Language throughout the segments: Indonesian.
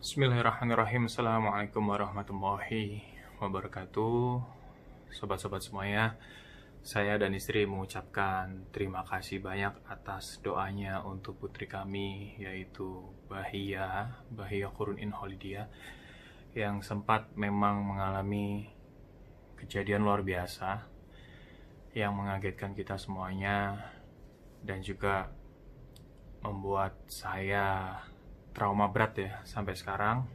Bismillahirrahmanirrahim Assalamualaikum warahmatullahi wabarakatuh Sobat-sobat semuanya Saya dan istri mengucapkan terima kasih banyak atas doanya untuk putri kami Yaitu Bahia, Bahia Kurun In Holidia Yang sempat memang mengalami kejadian luar biasa Yang mengagetkan kita semuanya Dan juga membuat saya trauma berat ya sampai sekarang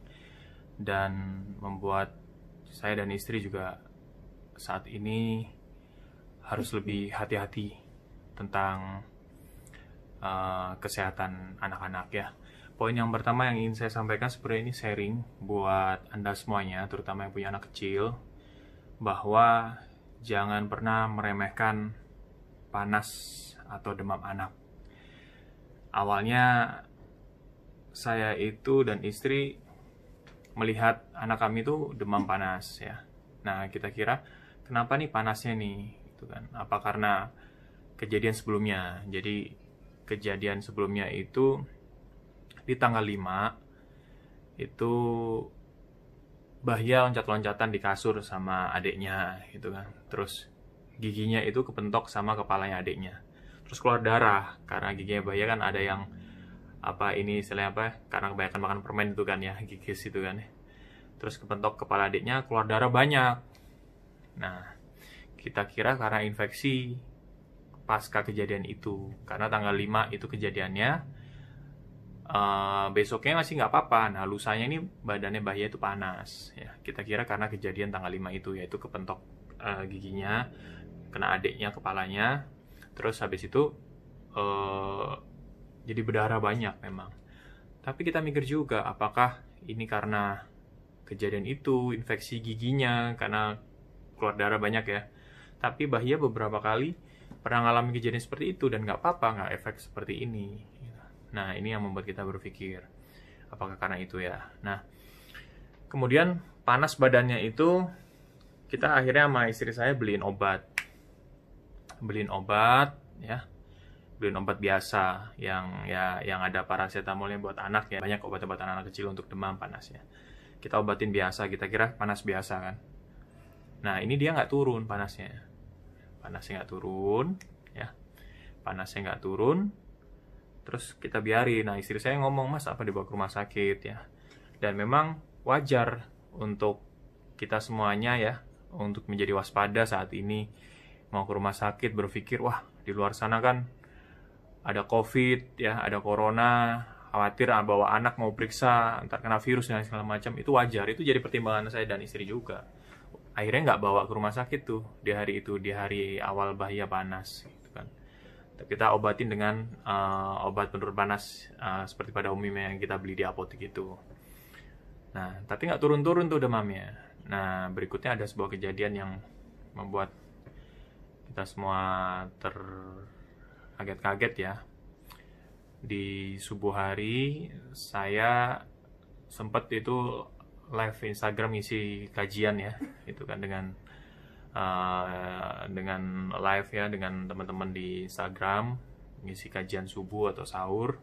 dan membuat saya dan istri juga saat ini harus lebih hati-hati tentang uh, kesehatan anak-anak ya. Poin yang pertama yang ingin saya sampaikan sebenarnya ini sharing buat Anda semuanya, terutama yang punya anak kecil, bahwa jangan pernah meremehkan panas atau demam anak. Awalnya saya itu dan istri melihat anak kami itu demam panas ya. Nah, kita kira kenapa nih panasnya nih gitu kan. Apa karena kejadian sebelumnya. Jadi kejadian sebelumnya itu di tanggal 5 itu Bahya loncat-loncatan di kasur sama adiknya gitu kan. Terus giginya itu kepentok sama kepalanya adiknya. Terus keluar darah karena giginya Bahya kan ada yang apa ini istilahnya apa karena kebanyakan makan permen itu kan ya gigis itu kan ya. terus kepentok kepala adiknya keluar darah banyak nah kita kira karena infeksi pasca kejadian itu karena tanggal 5 itu kejadiannya uh, besoknya masih nggak apa-apa nah lusanya ini badannya bahaya itu panas ya kita kira karena kejadian tanggal 5 itu yaitu kepentok uh, giginya kena adiknya kepalanya terus habis itu uh, jadi berdarah banyak memang. Tapi kita mikir juga apakah ini karena kejadian itu, infeksi giginya karena keluar darah banyak ya. Tapi Bahia beberapa kali pernah ngalami kejadian seperti itu dan nggak apa-apa nggak efek seperti ini. Nah ini yang membuat kita berpikir apakah karena itu ya. Nah kemudian panas badannya itu kita akhirnya sama istri saya beliin obat, beliin obat ya beliin obat biasa yang ya yang ada yang buat anak ya banyak obat-obatan anak kecil untuk demam panasnya kita obatin biasa kita kira panas biasa kan nah ini dia nggak turun panasnya panasnya nggak turun ya panasnya nggak turun terus kita biarin nah istri saya ngomong mas apa dibawa ke rumah sakit ya dan memang wajar untuk kita semuanya ya untuk menjadi waspada saat ini mau ke rumah sakit berpikir wah di luar sana kan ada covid ya ada corona khawatir ah bawa anak mau periksa antar kena virus dan segala macam itu wajar itu jadi pertimbangan saya dan istri juga akhirnya nggak bawa ke rumah sakit tuh di hari itu di hari awal bahaya panas gitu kan kita obatin dengan uh, obat penurun panas uh, seperti pada umumnya yang kita beli di apotek itu nah tapi nggak turun-turun tuh demamnya nah berikutnya ada sebuah kejadian yang membuat kita semua ter kaget-kaget ya. Di subuh hari saya sempat itu live Instagram isi kajian ya, itu kan dengan uh, dengan live ya dengan teman-teman di Instagram ngisi kajian subuh atau sahur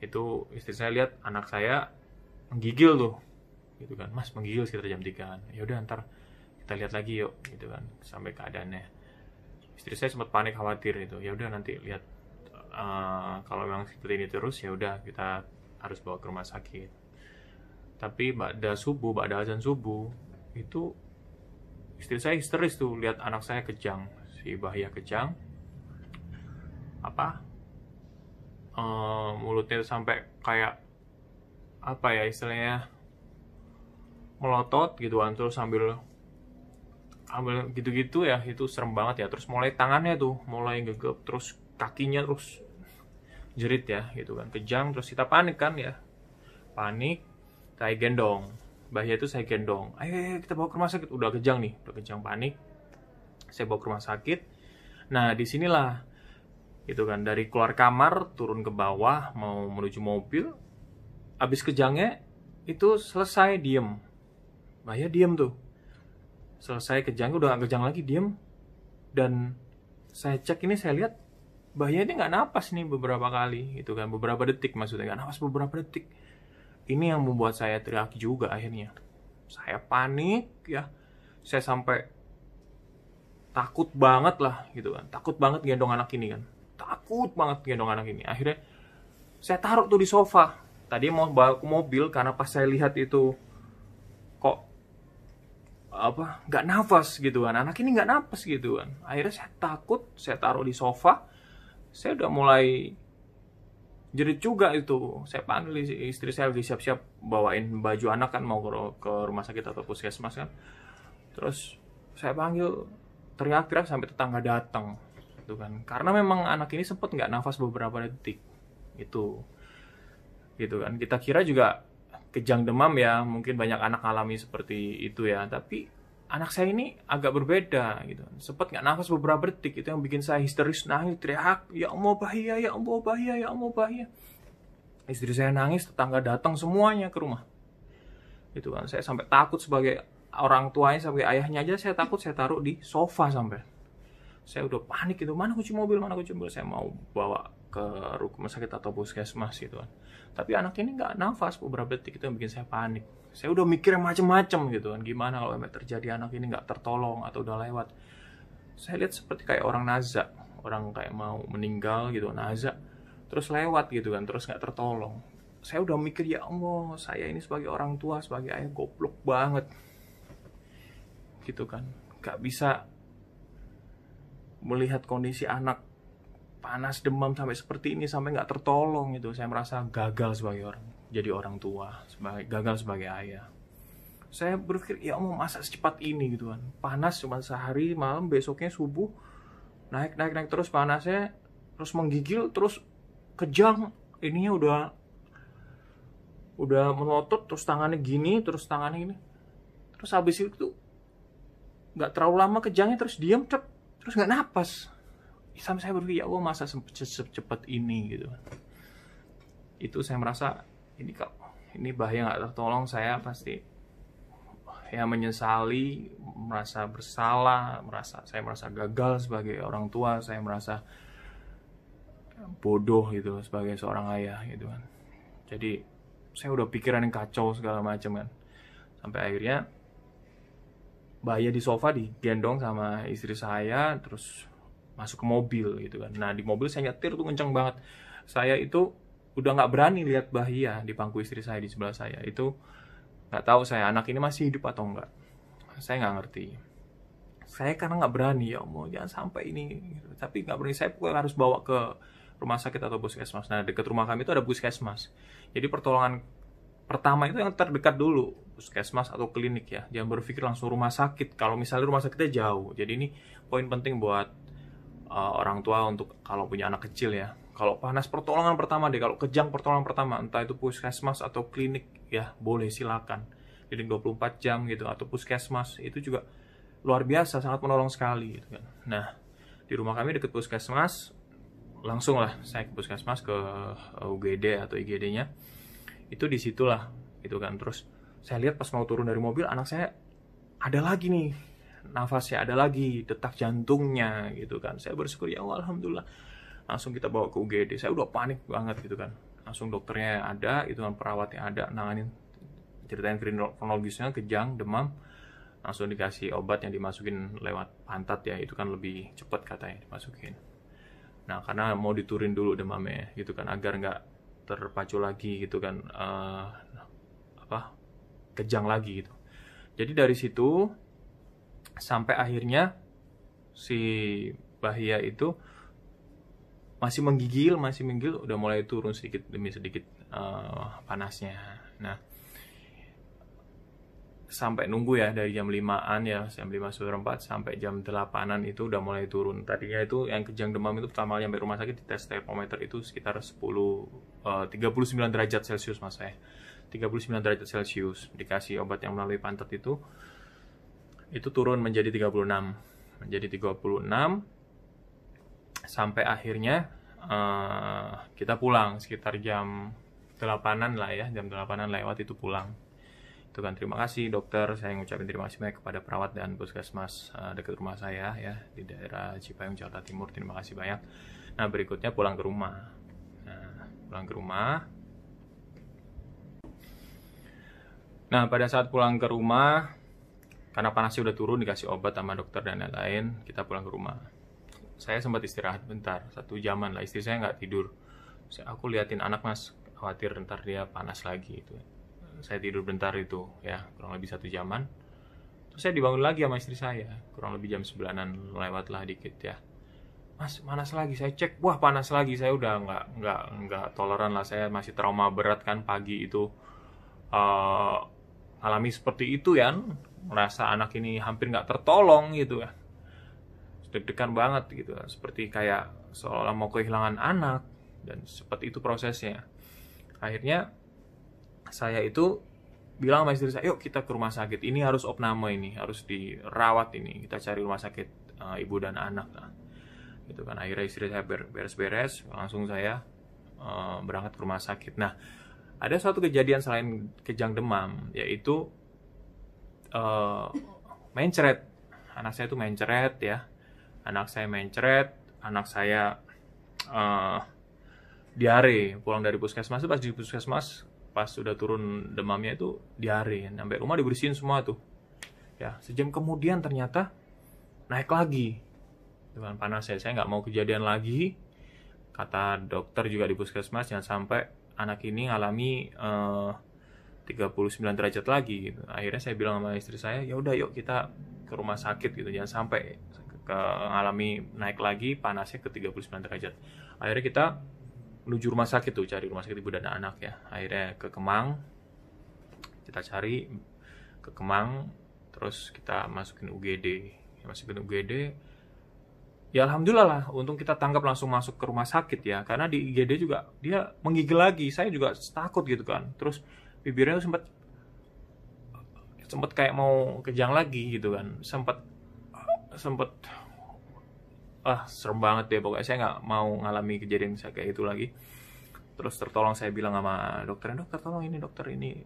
itu istri saya lihat anak saya menggigil tuh gitu kan mas menggigil sekitar jam 3 yaudah ya udah ntar kita lihat lagi yuk gitu kan sampai keadaannya istri saya sempat panik khawatir itu ya udah nanti lihat uh, kalau memang seperti ini terus ya udah kita harus bawa ke rumah sakit tapi pada subuh pada azan subuh itu istri saya histeris tuh lihat anak saya kejang si bahaya kejang apa uh, mulutnya sampai kayak apa ya istilahnya melotot gitu antul sambil ambil gitu-gitu ya itu serem banget ya terus mulai tangannya tuh mulai gegep terus kakinya terus jerit ya gitu kan kejang terus kita panik kan ya panik saya gendong bahaya itu saya gendong ayo, ayo kita bawa ke rumah sakit udah kejang nih udah kejang panik saya bawa ke rumah sakit nah disinilah gitu kan dari keluar kamar turun ke bawah mau menuju mobil habis kejangnya itu selesai diem bahaya diem tuh selesai kejang udah gak kejang lagi diem dan saya cek ini saya lihat bahaya ini nggak nafas nih beberapa kali gitu kan beberapa detik maksudnya nggak nafas beberapa detik ini yang membuat saya teriak juga akhirnya saya panik ya saya sampai takut banget lah gitu kan takut banget gendong anak ini kan takut banget gendong anak ini akhirnya saya taruh tuh di sofa tadi mau bawa ke mobil karena pas saya lihat itu kok apa nggak nafas gitu kan anak ini nggak nafas gitu kan akhirnya saya takut saya taruh di sofa saya udah mulai jerit juga itu saya panggil istri saya lagi siap-siap bawain baju anak kan mau ke, rumah sakit atau puskesmas kan terus saya panggil teriak-teriak sampai tetangga datang gitu kan karena memang anak ini sempat nggak nafas beberapa detik itu gitu kan kita kira juga kejang demam ya mungkin banyak anak alami seperti itu ya tapi anak saya ini agak berbeda gitu sempat nggak nafas beberapa detik itu yang bikin saya histeris nangis teriak ya allah bahaya ya allah bahaya ya allah bahaya istri saya nangis tetangga datang semuanya ke rumah itu kan saya sampai takut sebagai orang tuanya sebagai ayahnya aja saya takut saya taruh di sofa sampai saya udah panik gitu mana kunci mobil mana kunci mobil saya mau bawa ke rumah sakit atau puskesmas gitu kan tapi anak ini nggak nafas beberapa detik itu yang bikin saya panik saya udah mikir macem-macem gitu kan gimana kalau emang terjadi anak ini nggak tertolong atau udah lewat saya lihat seperti kayak orang nazak orang kayak mau meninggal gitu nazak terus lewat gitu kan terus nggak tertolong saya udah mikir ya Allah saya ini sebagai orang tua sebagai ayah goblok banget gitu kan nggak bisa melihat kondisi anak panas demam sampai seperti ini sampai nggak tertolong gitu saya merasa gagal sebagai orang jadi orang tua sebagai gagal sebagai ayah saya berpikir ya mau masak secepat ini gitu kan panas cuma sehari malam besoknya subuh naik naik naik terus panasnya terus menggigil terus kejang ininya udah udah melotot terus tangannya gini terus tangannya ini terus habis itu nggak terlalu lama kejangnya terus diam cep terus nggak napas sampai saya berpikir ya Allah masa secepat ini gitu itu saya merasa ini kok ini bahaya nggak tertolong saya pasti ya menyesali merasa bersalah merasa saya merasa gagal sebagai orang tua saya merasa bodoh gitu sebagai seorang ayah gitu kan jadi saya udah pikiran yang kacau segala macam kan sampai akhirnya bahaya di sofa digendong sama istri saya terus masuk ke mobil gitu kan nah di mobil saya nyetir tuh kenceng banget saya itu udah nggak berani lihat bahia di pangku istri saya di sebelah saya itu nggak tahu saya anak ini masih hidup atau enggak saya nggak ngerti saya karena nggak berani ya mau jangan sampai ini gitu. tapi nggak berani saya pokoknya harus bawa ke rumah sakit atau puskesmas nah dekat rumah kami itu ada puskesmas jadi pertolongan pertama itu yang terdekat dulu puskesmas atau klinik ya jangan berpikir langsung rumah sakit kalau misalnya rumah sakitnya jauh jadi ini poin penting buat uh, orang tua untuk kalau punya anak kecil ya kalau panas pertolongan pertama deh kalau kejang pertolongan pertama entah itu puskesmas atau klinik ya boleh silakan klinik 24 jam gitu atau puskesmas itu juga luar biasa sangat menolong sekali gitu kan nah di rumah kami deket puskesmas langsung lah saya ke puskesmas ke eh, UGD atau IGD-nya itu disitulah gitu kan terus saya lihat pas mau turun dari mobil anak saya ada lagi nih nafasnya ada lagi, detak jantungnya gitu kan. Saya bersyukur ya Allah alhamdulillah. Langsung kita bawa ke UGD. Saya udah panik banget gitu kan. Langsung dokternya ada, itu kan perawatnya ada, nanganin ceritain kronologisnya kejang, demam. Langsung dikasih obat yang dimasukin lewat pantat ya, itu kan lebih cepat katanya dimasukin. Nah, karena mau diturin dulu demamnya gitu kan agar nggak terpacu lagi gitu kan uh, apa kejang lagi gitu. Jadi dari situ sampai akhirnya si Bahia itu masih menggigil, masih menggigil, udah mulai turun sedikit demi sedikit uh, panasnya. Nah, sampai nunggu ya dari jam 5-an ya, jam 5 sore 4 sampai jam 8-an itu udah mulai turun. Tadinya itu yang kejang demam itu pertama kali sampai rumah sakit di tes termometer itu sekitar 10 uh, 39 derajat Celcius Mas saya. 39 derajat Celcius dikasih obat yang melalui pantat itu itu turun menjadi 36 menjadi 36 sampai akhirnya uh, kita pulang sekitar jam 8an lah ya jam 8an lewat itu pulang itu kan terima kasih dokter saya ngucapin terima kasih banyak kepada perawat dan puskesmas uh, dekat rumah saya ya di daerah Cipayung Jakarta Timur terima kasih banyak nah berikutnya pulang ke rumah nah, pulang ke rumah nah pada saat pulang ke rumah karena panasnya udah turun dikasih obat sama dokter dan lain-lain, kita pulang ke rumah. Saya sempat istirahat bentar, satu jaman lah istri saya nggak tidur. Saya, aku liatin anak mas, khawatir ntar dia panas lagi itu. Saya tidur bentar itu ya, kurang lebih satu jaman. Terus saya dibangun lagi sama istri saya, kurang lebih jam sebelanan lewat lah dikit ya. Mas panas lagi, saya cek, wah panas lagi, saya udah nggak nggak nggak toleran lah, saya masih trauma berat kan pagi itu uh, alami seperti itu ya merasa anak ini hampir nggak tertolong gitu ya deg-degan banget gitu kan. seperti kayak seolah mau kehilangan anak dan seperti itu prosesnya akhirnya saya itu bilang sama istri saya yuk kita ke rumah sakit ini harus opname ini harus dirawat ini kita cari rumah sakit uh, ibu dan anak nah, gitu kan akhirnya istri saya beres-beres langsung saya uh, berangkat ke rumah sakit nah ada suatu kejadian selain kejang demam yaitu uh, mencret anak saya itu mencret ya anak saya mencret anak saya uh, diare pulang dari puskesmas pas di puskesmas pas sudah turun demamnya itu diare sampai rumah dibersihin semua tuh ya sejam kemudian ternyata naik lagi dengan panas ya saya nggak mau kejadian lagi kata dokter juga di puskesmas jangan sampai anak ini ngalami uh, 39 derajat lagi gitu. Akhirnya saya bilang sama istri saya, ya udah yuk kita ke rumah sakit gitu jangan sampai ke mengalami naik lagi panasnya ke 39 derajat. Akhirnya kita menuju rumah sakit tuh cari rumah sakit ibu dan anak ya. Akhirnya ke Kemang kita cari ke Kemang terus kita masukin UGD. Masukin UGD ya alhamdulillah lah untung kita tanggap langsung masuk ke rumah sakit ya karena di IGD juga dia menggigil lagi saya juga takut gitu kan terus bibirnya tuh sempat sempat kayak mau kejang lagi gitu kan sempat sempat ah serem banget deh pokoknya saya nggak mau ngalami kejadian saya kayak itu lagi terus tertolong saya bilang sama dokternya dokter tolong ini dokter ini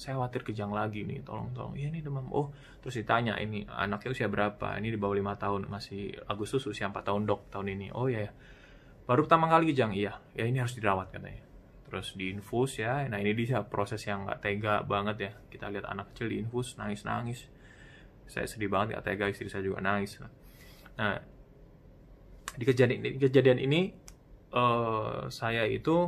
saya khawatir kejang lagi nih tolong tolong iya ini demam oh terus ditanya ini anaknya usia berapa ini di bawah lima tahun masih Agustus usia empat tahun dok tahun ini oh ya baru pertama kali kejang iya ya ini harus dirawat katanya terus diinfus ya nah ini dia proses yang nggak tega banget ya kita lihat anak kecil diinfus nangis nangis saya sedih banget nggak tega istri saya juga nangis nah di kejadian di kejadian ini uh, saya itu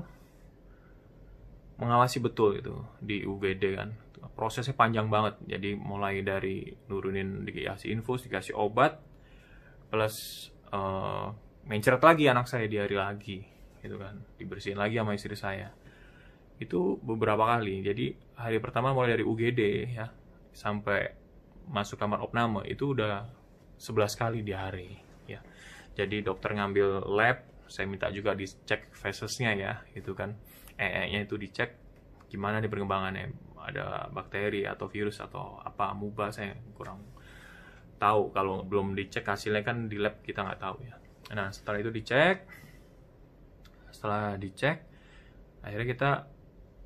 mengawasi betul itu di UGD kan prosesnya panjang banget jadi mulai dari nurunin dikasih infus dikasih obat plus uh, mencret lagi anak saya di hari lagi gitu kan dibersihin lagi sama istri saya itu beberapa kali jadi hari pertama mulai dari UGD ya sampai masuk kamar opname itu udah 11 kali di hari ya jadi dokter ngambil lab saya minta juga dicek fesesnya ya itu kan ee nya itu dicek gimana nih perkembangannya ada bakteri atau virus atau apa amuba saya kurang tahu kalau belum dicek hasilnya kan di lab kita nggak tahu ya nah setelah itu dicek setelah dicek akhirnya kita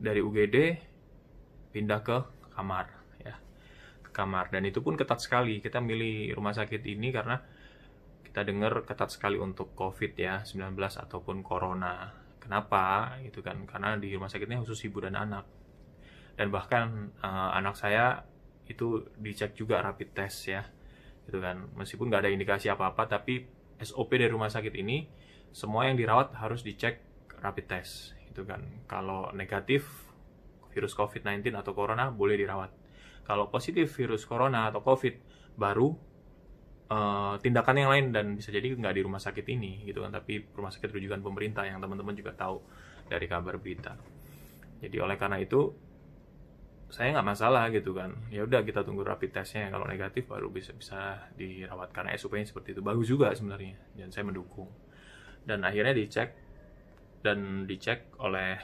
dari UGD pindah ke kamar ya ke kamar dan itu pun ketat sekali kita milih rumah sakit ini karena kita dengar ketat sekali untuk COVID ya 19 ataupun corona kenapa itu kan karena di rumah sakitnya khusus ibu dan anak dan bahkan uh, anak saya itu dicek juga rapid test ya gitu kan meskipun nggak ada indikasi apa-apa tapi SOP dari rumah sakit ini semua yang dirawat harus dicek rapid test gitu kan kalau negatif virus COVID-19 atau corona boleh dirawat kalau positif virus corona atau COVID baru uh, tindakan yang lain dan bisa jadi nggak di rumah sakit ini gitu kan tapi rumah sakit rujukan pemerintah yang teman-teman juga tahu dari kabar berita jadi oleh karena itu saya nggak masalah gitu kan ya udah kita tunggu rapid testnya kalau negatif baru bisa bisa dirawat karena SOP-nya seperti itu bagus juga sebenarnya dan saya mendukung dan akhirnya dicek dan dicek oleh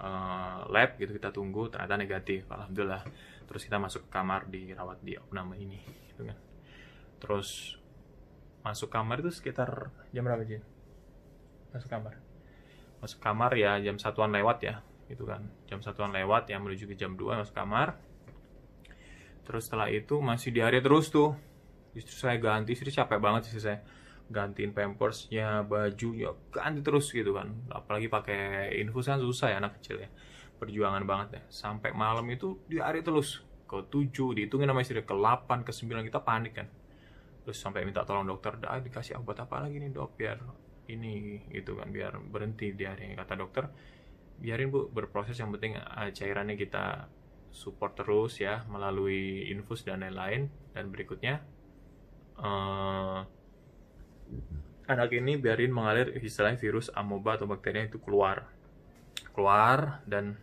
uh, lab gitu kita tunggu ternyata negatif alhamdulillah terus kita masuk ke kamar dirawat di opname ini gitu kan terus masuk kamar itu sekitar jam berapa Jin? masuk kamar masuk kamar ya jam satuan lewat ya gitu kan jam satuan lewat yang menuju ke jam 2 masuk kamar terus setelah itu masih di diare terus tuh justru saya ganti istri capek banget sih saya gantiin pampersnya bajunya ganti terus gitu kan apalagi pakai infus kan susah ya anak kecil ya perjuangan banget ya sampai malam itu diare terus ke tujuh dihitungin sama istri ke 8 ke 9 kita panik kan terus sampai minta tolong dokter dah dikasih obat apa lagi nih dok biar ini gitu kan biar berhenti di diare kata dokter biarin bu berproses yang penting eh, cairannya kita support terus ya melalui infus dan lain-lain dan berikutnya uh, anak ini biarin mengalir istilahnya virus amoeba atau bakteri itu keluar keluar dan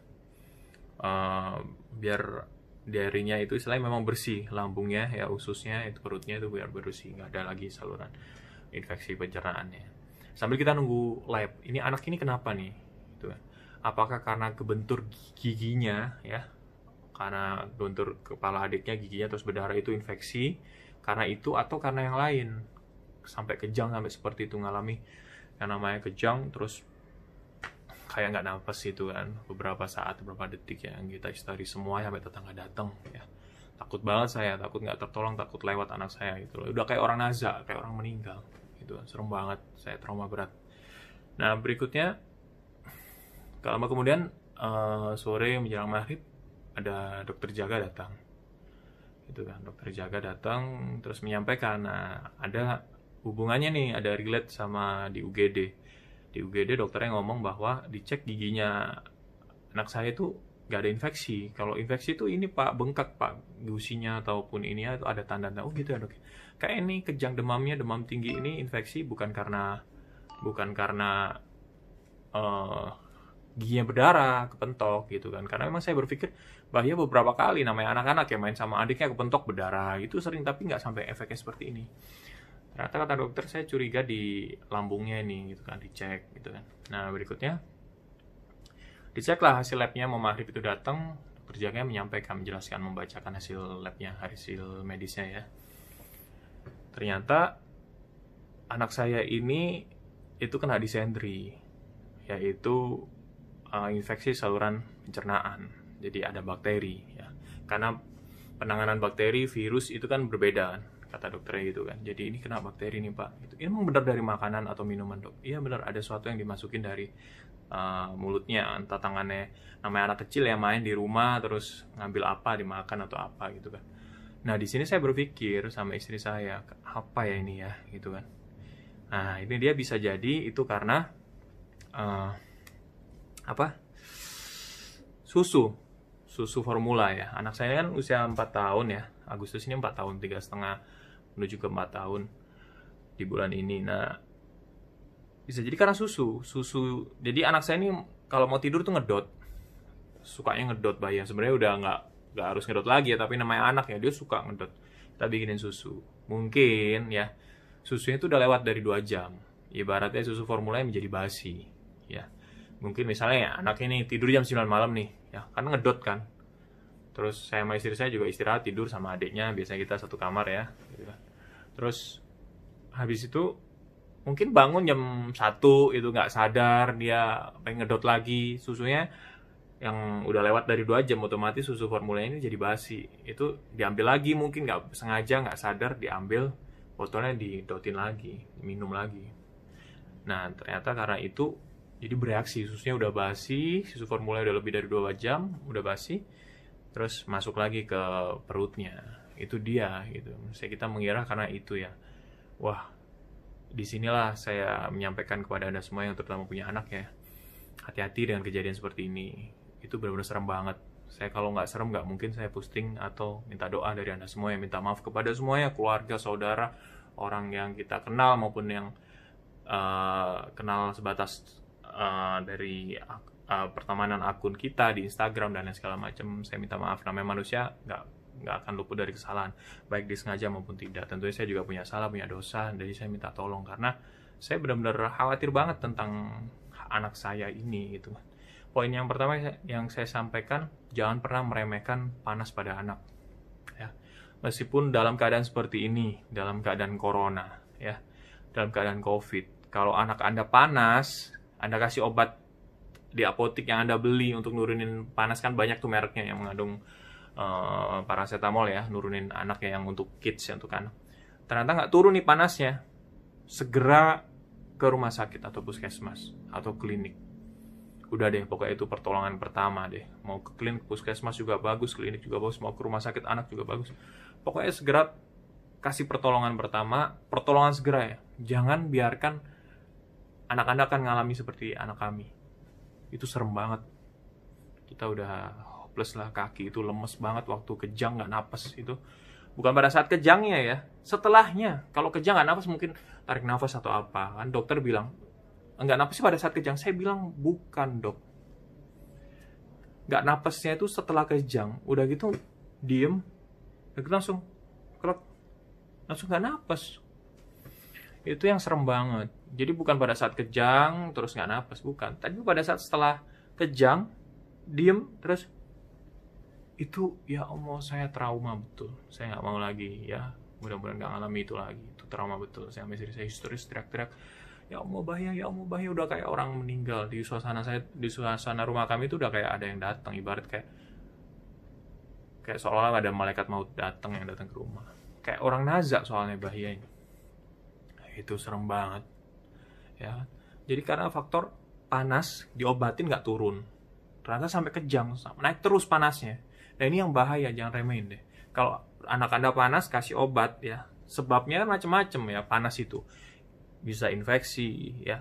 uh, biar diarinya itu istilahnya memang bersih lambungnya ya ususnya itu perutnya itu biar bersih nggak ada lagi saluran infeksi pencernaannya sambil kita nunggu lab ini anak ini kenapa nih itu kan. apakah karena kebentur giginya ya karena bentur kepala adiknya giginya terus berdarah itu infeksi karena itu atau karena yang lain sampai kejang sampai seperti itu ngalami yang namanya kejang terus kayak nggak nafas itu kan beberapa saat beberapa detik ya kita istari semua ya, sampai tetangga datang ya takut banget saya takut nggak tertolong takut lewat anak saya gitu loh udah kayak orang naza kayak orang meninggal gitu kan serem banget saya trauma berat nah berikutnya kalau kemudian uh, sore menjelang maghrib ada dokter jaga datang gitu kan dokter jaga datang terus menyampaikan nah ada hubungannya nih ada relate sama di UGD di UGD dokternya ngomong bahwa dicek giginya anak saya itu gak ada infeksi kalau infeksi itu ini pak bengkak pak gusinya ataupun ini ya, itu ada tanda-tanda oh gitu ya dok kayak ini kejang demamnya demam tinggi ini infeksi bukan karena bukan karena uh, giginya berdarah kepentok gitu kan karena memang saya berpikir bahaya beberapa kali namanya anak-anak yang main sama adiknya kepentok berdarah itu sering tapi nggak sampai efeknya seperti ini ternyata kata dokter saya curiga di lambungnya ini gitu kan dicek gitu kan nah berikutnya dicek lah hasil labnya mau maghrib itu datang dokter menyampaikan menjelaskan membacakan hasil labnya hasil medisnya ya ternyata anak saya ini itu kena disentri yaitu uh, infeksi saluran pencernaan jadi ada bakteri ya karena penanganan bakteri virus itu kan berbeda kan kata dokternya gitu kan jadi ini kena bakteri nih pak itu ini emang benar dari makanan atau minuman dok iya benar ada sesuatu yang dimasukin dari uh, mulutnya entah tangannya namanya anak kecil yang main di rumah terus ngambil apa dimakan atau apa gitu kan nah di sini saya berpikir sama istri saya apa ya ini ya gitu kan nah ini dia bisa jadi itu karena uh, apa susu susu formula ya anak saya kan usia 4 tahun ya Agustus ini 4 tahun tiga setengah menuju ke 4 tahun di bulan ini. Nah, bisa jadi karena susu, susu. Jadi anak saya ini kalau mau tidur tuh ngedot. Sukanya ngedot yang Sebenarnya udah nggak nggak harus ngedot lagi ya, tapi namanya anak ya dia suka ngedot. Kita bikinin susu. Mungkin ya susunya itu udah lewat dari dua jam. Ibaratnya susu formula formulanya menjadi basi, ya. Mungkin misalnya ya, anak ini tidur jam 9 malam nih, ya karena ngedot kan. Terus saya sama istri saya juga istirahat tidur sama adiknya, biasanya kita satu kamar ya. Gitu kan terus habis itu mungkin bangun jam satu itu nggak sadar dia pengen ngedot lagi susunya yang udah lewat dari dua jam otomatis susu formula ini jadi basi itu diambil lagi mungkin nggak sengaja nggak sadar diambil botolnya didotin lagi minum lagi nah ternyata karena itu jadi bereaksi susunya udah basi susu formula udah lebih dari dua jam udah basi terus masuk lagi ke perutnya itu dia gitu saya kita mengira karena itu ya wah disinilah saya menyampaikan kepada anda semua yang terutama punya anak ya hati-hati dengan kejadian seperti ini itu benar-benar serem banget saya kalau nggak serem nggak mungkin saya posting atau minta doa dari anda semua yang minta maaf kepada semuanya keluarga saudara orang yang kita kenal maupun yang uh, kenal sebatas uh, dari uh, pertemanan akun kita di Instagram dan lain segala macam saya minta maaf namanya manusia nggak nggak akan luput dari kesalahan baik disengaja maupun tidak tentunya saya juga punya salah punya dosa jadi saya minta tolong karena saya benar-benar khawatir banget tentang anak saya ini gitu poin yang pertama yang saya sampaikan jangan pernah meremehkan panas pada anak ya meskipun dalam keadaan seperti ini dalam keadaan corona ya dalam keadaan covid kalau anak Anda panas, Anda kasih obat di apotik yang Anda beli untuk nurunin panas kan banyak tuh mereknya yang mengandung Eh, paracetamol ya nurunin anak ya yang untuk kids ya untuk anak ternyata nggak turun nih panasnya segera ke rumah sakit atau puskesmas atau klinik udah deh pokoknya itu pertolongan pertama deh mau ke klinik puskesmas juga bagus klinik juga bagus mau ke rumah sakit anak juga bagus pokoknya segera kasih pertolongan pertama pertolongan segera ya jangan biarkan anak anda akan ngalami seperti anak kami itu serem banget kita udah hopeless lah kaki itu lemes banget waktu kejang nggak nafas itu bukan pada saat kejangnya ya setelahnya kalau kejang nggak nafas mungkin tarik nafas atau apa kan dokter bilang nggak napas sih pada saat kejang saya bilang bukan dok nggak nafasnya itu setelah kejang udah gitu diem gitu langsung kelak langsung nggak nafas itu yang serem banget jadi bukan pada saat kejang terus nggak nafas bukan tapi pada saat setelah kejang diem terus itu ya Allah saya trauma betul saya nggak mau lagi ya mudah-mudahan nggak ngalami itu lagi itu trauma betul saya misalnya saya historis teriak-teriak ya Allah bahaya ya Allah bahaya udah kayak orang meninggal di suasana saya di suasana rumah kami itu udah kayak ada yang datang ibarat kayak kayak seolah-olah ada malaikat maut datang yang datang ke rumah kayak orang nazak soalnya bahaya ini itu serem banget ya jadi karena faktor panas diobatin nggak turun ternyata sampai kejang naik terus panasnya Nah ini yang bahaya, jangan remehin deh. Kalau anak Anda panas, kasih obat ya. Sebabnya kan macam-macam ya panas itu. Bisa infeksi ya.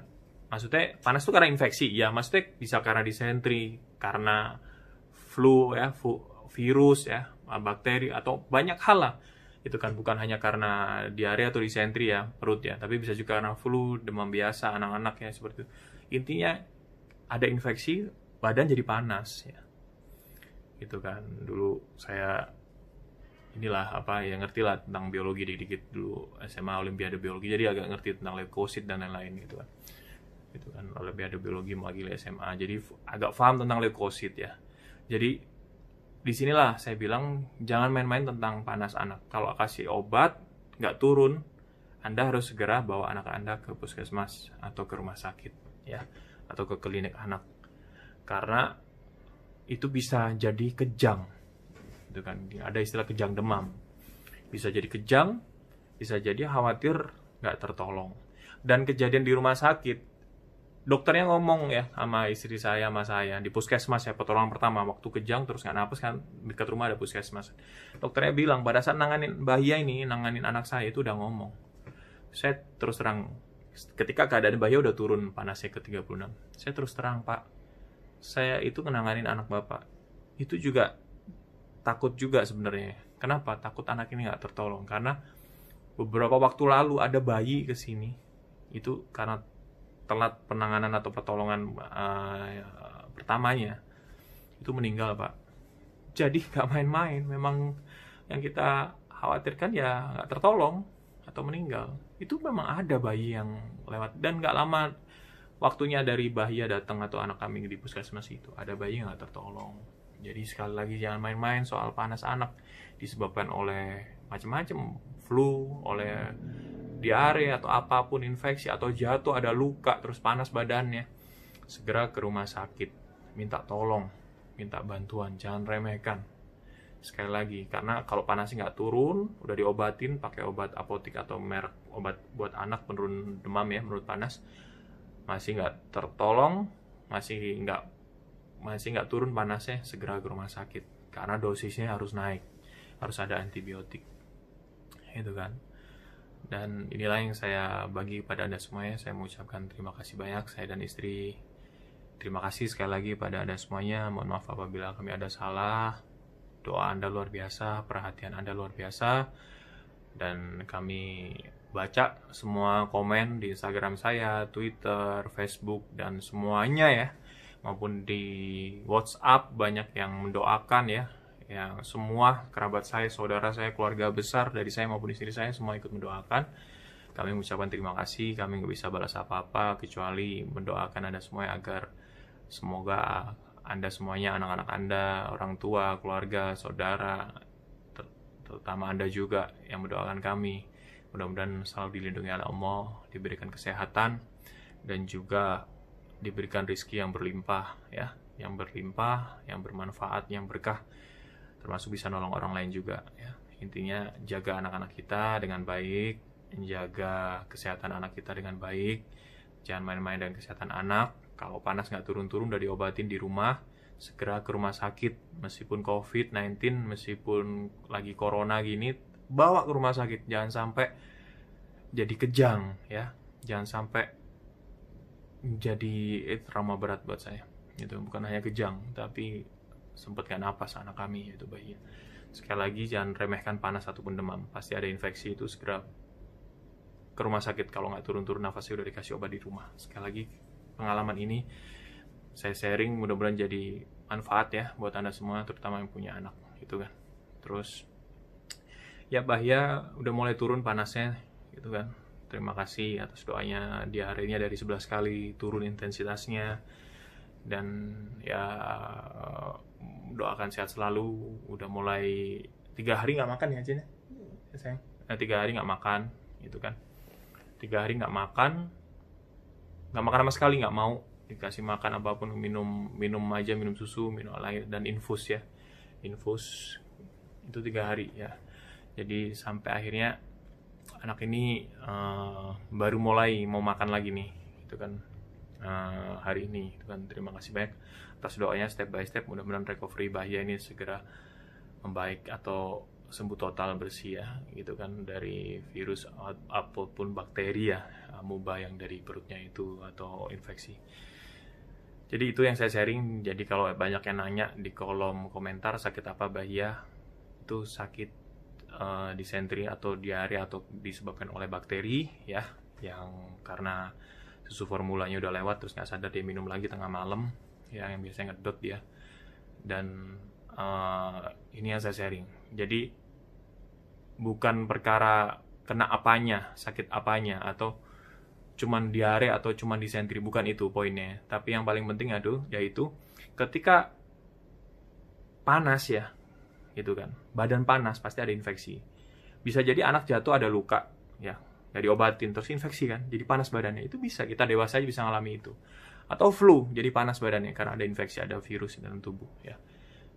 Maksudnya panas itu karena infeksi ya. Maksudnya bisa karena disentri, karena flu ya, flu, virus ya, bakteri atau banyak hal lah. Itu kan bukan hanya karena diare atau disentri ya perut ya, tapi bisa juga karena flu, demam biasa, anak-anak ya seperti itu. Intinya ada infeksi, badan jadi panas ya gitu kan dulu saya inilah apa ya ngerti lah tentang biologi dikit-dikit dulu SMA Olimpiade Biologi jadi agak ngerti tentang leukosit dan lain-lain gitu kan gitu kan Olimpiade Biologi lagi SMA jadi agak paham tentang leukosit ya jadi disinilah saya bilang jangan main-main tentang panas anak kalau kasih obat nggak turun anda harus segera bawa anak Anda ke puskesmas atau ke rumah sakit ya atau ke klinik anak karena itu bisa jadi kejang itu kan ada istilah kejang demam bisa jadi kejang bisa jadi khawatir nggak tertolong dan kejadian di rumah sakit dokternya ngomong ya sama istri saya sama saya di puskesmas ya pertolongan pertama waktu kejang terus nggak napas kan dekat rumah ada puskesmas dokternya bilang pada saat nanganin bahaya ini nanganin anak saya itu udah ngomong saya terus terang ketika keadaan bahaya udah turun panasnya ke 36 saya terus terang pak saya itu kenanganin anak bapak itu juga takut juga sebenarnya kenapa takut anak ini nggak tertolong karena beberapa waktu lalu ada bayi ke sini itu karena telat penanganan atau pertolongan uh, pertamanya itu meninggal pak jadi nggak main-main memang yang kita khawatirkan ya nggak tertolong atau meninggal itu memang ada bayi yang lewat dan nggak lama waktunya dari bahaya datang atau anak kambing di puskesmas itu ada bayi nggak tertolong jadi sekali lagi jangan main-main soal panas anak disebabkan oleh macam-macam flu oleh diare atau apapun infeksi atau jatuh ada luka terus panas badannya segera ke rumah sakit minta tolong minta bantuan jangan remehkan sekali lagi karena kalau panasnya nggak turun udah diobatin pakai obat apotik atau merek obat buat anak penurun demam ya menurut panas masih nggak tertolong, masih nggak masih nggak turun panasnya, segera ke rumah sakit karena dosisnya harus naik, harus ada antibiotik, itu kan. Dan inilah yang saya bagi pada anda semuanya. Saya mengucapkan terima kasih banyak saya dan istri. Terima kasih sekali lagi pada anda semuanya. Mohon maaf apabila kami ada salah. Doa anda luar biasa, perhatian anda luar biasa, dan kami baca semua komen di Instagram saya, Twitter, Facebook, dan semuanya ya. Maupun di WhatsApp banyak yang mendoakan ya. Yang semua kerabat saya, saudara saya, keluarga besar dari saya maupun istri saya semua ikut mendoakan. Kami mengucapkan terima kasih, kami nggak bisa balas apa-apa kecuali mendoakan Anda semua ya, agar semoga Anda semuanya, anak-anak Anda, orang tua, keluarga, saudara, terutama Anda juga yang mendoakan kami Mudah-mudahan selalu dilindungi oleh Allah, diberikan kesehatan dan juga diberikan rizki yang berlimpah ya, yang berlimpah, yang bermanfaat, yang berkah termasuk bisa nolong orang lain juga ya. Intinya jaga anak-anak kita dengan baik, jaga kesehatan anak kita dengan baik. Jangan main-main dengan kesehatan anak. Kalau panas nggak turun-turun udah diobatin di rumah, segera ke rumah sakit meskipun COVID-19 meskipun lagi corona gini bawa ke rumah sakit jangan sampai jadi kejang ya jangan sampai jadi eh, trauma berat buat saya itu bukan hanya kejang tapi sempat gak napas anak kami itu bayi sekali lagi jangan remehkan panas ataupun demam pasti ada infeksi itu segera ke rumah sakit kalau nggak turun-turun nafasnya udah dikasih obat di rumah sekali lagi pengalaman ini saya sharing mudah-mudahan jadi manfaat ya buat anda semua terutama yang punya anak itu kan terus ya bahaya udah mulai turun panasnya gitu kan terima kasih atas doanya di hari ini dari 11 kali turun intensitasnya dan ya eh, doakan sehat selalu udah mulai tiga hari nggak makan ya Cina ya, nah, tiga hari nggak makan gitu kan tiga hari nggak makan nggak makan sama sekali nggak mau dikasih makan apapun minum minum aja minum susu minum lain dan infus ya infus itu tiga hari ya jadi sampai akhirnya anak ini uh, baru mulai mau makan lagi nih itu kan uh, hari ini itu kan terima kasih banyak atas doanya step by step mudah-mudahan recovery bahaya ini segera membaik atau sembuh total bersih ya gitu kan dari virus apapun bakteri ya amuba yang dari perutnya itu atau infeksi jadi itu yang saya sharing jadi kalau banyak yang nanya di kolom komentar sakit apa bahaya itu sakit Eh, di disentri atau diare atau disebabkan oleh bakteri ya yang karena susu formulanya udah lewat terus nggak sadar dia minum lagi tengah malam ya yang biasanya ngedot dia dan uh, ini yang saya sharing jadi bukan perkara kena apanya sakit apanya atau cuman diare atau cuman disentri bukan itu poinnya tapi yang paling penting aduh yaitu ketika panas ya gitu kan. Badan panas pasti ada infeksi. Bisa jadi anak jatuh ada luka, ya. Ya obatin terus infeksi kan. Jadi panas badannya itu bisa kita dewasa aja bisa ngalami itu. Atau flu, jadi panas badannya karena ada infeksi, ada virus di dalam tubuh, ya.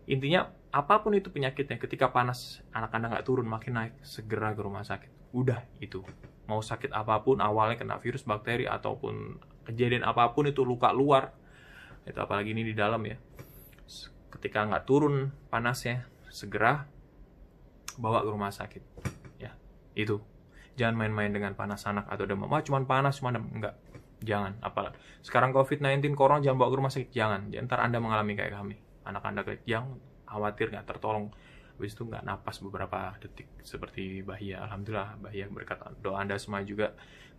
Intinya apapun itu penyakitnya ketika panas anak Anda nggak turun makin naik segera ke rumah sakit. Udah itu. Mau sakit apapun awalnya kena virus, bakteri ataupun kejadian apapun itu luka luar itu apalagi ini di dalam ya ketika nggak turun panasnya segera bawa ke rumah sakit ya itu jangan main-main dengan panas anak atau demam mah cuman panas cuman demam enggak jangan apalagi sekarang covid-19 corona jangan bawa ke rumah sakit jangan jangan ya, ntar anda mengalami kayak kami anak anda kayak yang khawatir nggak tertolong habis itu nggak napas beberapa detik seperti bahia alhamdulillah bahia berkat doa anda semua juga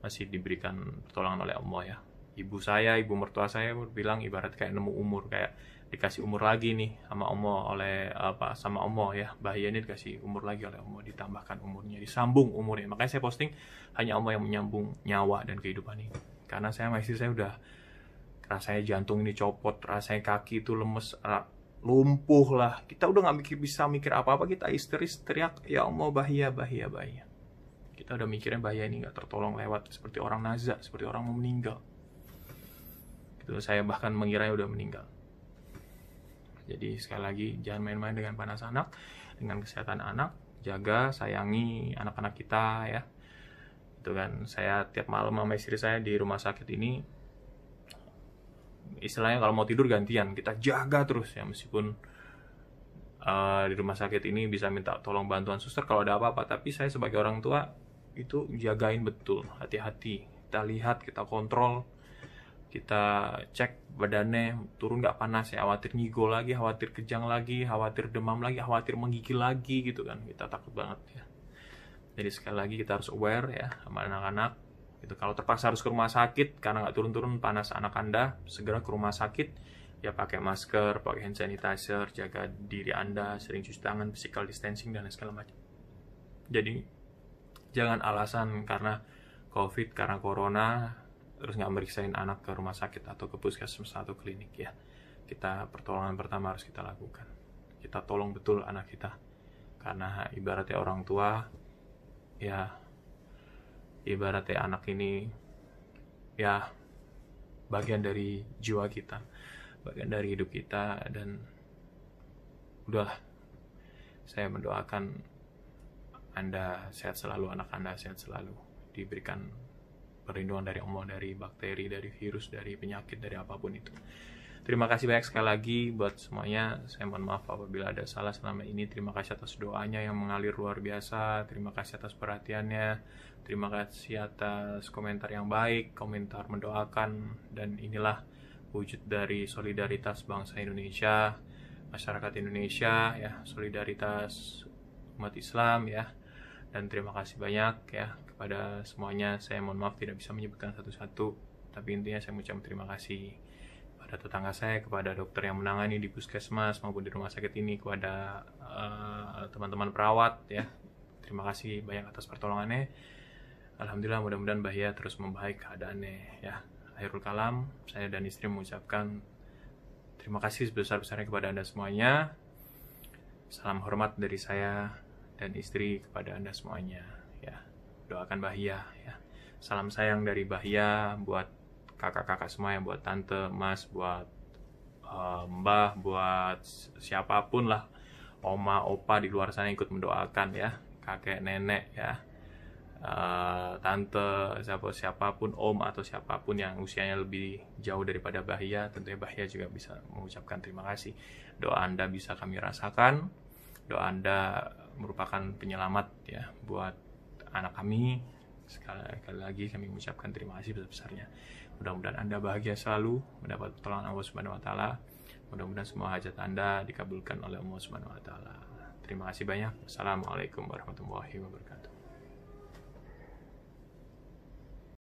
masih diberikan pertolongan oleh allah ya ibu saya ibu mertua saya bilang ibarat kayak nemu umur kayak dikasih umur lagi nih sama Omo oleh apa sama Omo ya bahaya ini dikasih umur lagi oleh Omo ditambahkan umurnya disambung umurnya makanya saya posting hanya Omo yang menyambung nyawa dan kehidupan ini karena saya masih saya udah rasanya jantung ini copot rasanya kaki itu lemes lumpuh lah kita udah nggak mikir bisa mikir apa apa kita histeris teriak ya Omo bahaya bahaya bahaya kita udah mikirnya bahaya ini nggak tertolong lewat seperti orang nazak seperti orang mau meninggal gitu saya bahkan ya udah meninggal jadi sekali lagi jangan main-main dengan panas anak, dengan kesehatan anak, jaga, sayangi anak-anak kita ya. Itu kan saya tiap malam sama istri saya di rumah sakit ini istilahnya kalau mau tidur gantian, kita jaga terus ya meskipun uh, di rumah sakit ini bisa minta tolong bantuan suster kalau ada apa-apa, tapi saya sebagai orang tua itu jagain betul, hati-hati. Kita lihat, kita kontrol kita cek badannya turun nggak panas ya khawatir nyigo lagi khawatir kejang lagi khawatir demam lagi khawatir menggigil lagi gitu kan kita takut banget ya jadi sekali lagi kita harus aware ya sama anak-anak gitu kalau terpaksa harus ke rumah sakit karena nggak turun-turun panas anak anda segera ke rumah sakit ya pakai masker pakai hand sanitizer jaga diri anda sering cuci tangan physical distancing dan segala macam jadi jangan alasan karena covid karena corona terus nggak meriksain anak ke rumah sakit atau ke puskesmas atau klinik ya kita pertolongan pertama harus kita lakukan kita tolong betul anak kita karena ibaratnya orang tua ya ibaratnya anak ini ya bagian dari jiwa kita bagian dari hidup kita dan udah saya mendoakan anda sehat selalu anak anda sehat selalu diberikan perlindungan dari Allah, dari bakteri, dari virus, dari penyakit, dari apapun itu. Terima kasih banyak sekali lagi buat semuanya. Saya mohon maaf apabila ada salah selama ini. Terima kasih atas doanya yang mengalir luar biasa. Terima kasih atas perhatiannya. Terima kasih atas komentar yang baik, komentar mendoakan. Dan inilah wujud dari solidaritas bangsa Indonesia, masyarakat Indonesia, ya solidaritas umat Islam, ya. Dan terima kasih banyak ya kepada semuanya. Saya mohon maaf tidak bisa menyebutkan satu-satu, tapi intinya saya mengucapkan terima kasih kepada tetangga saya, kepada dokter yang menangani di puskesmas maupun di rumah sakit ini, kepada eh, teman-teman uh, perawat ya. Terima kasih banyak atas pertolongannya. Alhamdulillah mudah-mudahan bahaya terus membaik keadaannya ya. Akhirul kalam, saya dan istri mengucapkan terima kasih sebesar-besarnya kepada Anda semuanya. Salam hormat dari saya dan istri kepada Anda semuanya doakan Bahia ya. Salam sayang dari Bahia buat kakak-kakak semua ya, buat tante, mas, buat eh, mbah, buat siapapun lah, oma, opa di luar sana ikut mendoakan ya, kakek, nenek ya. Eh, tante siapa siapapun om atau siapapun yang usianya lebih jauh daripada Bahia tentunya Bahia juga bisa mengucapkan terima kasih doa anda bisa kami rasakan doa anda merupakan penyelamat ya buat anak kami. Sekali, sekali lagi kami mengucapkan terima kasih besar-besarnya. Mudah-mudahan Anda bahagia selalu, mendapat pertolongan Allah Subhanahu wa taala. Mudah-mudahan semua hajat Anda dikabulkan oleh Allah Subhanahu wa taala. Terima kasih banyak. Assalamualaikum warahmatullahi wabarakatuh.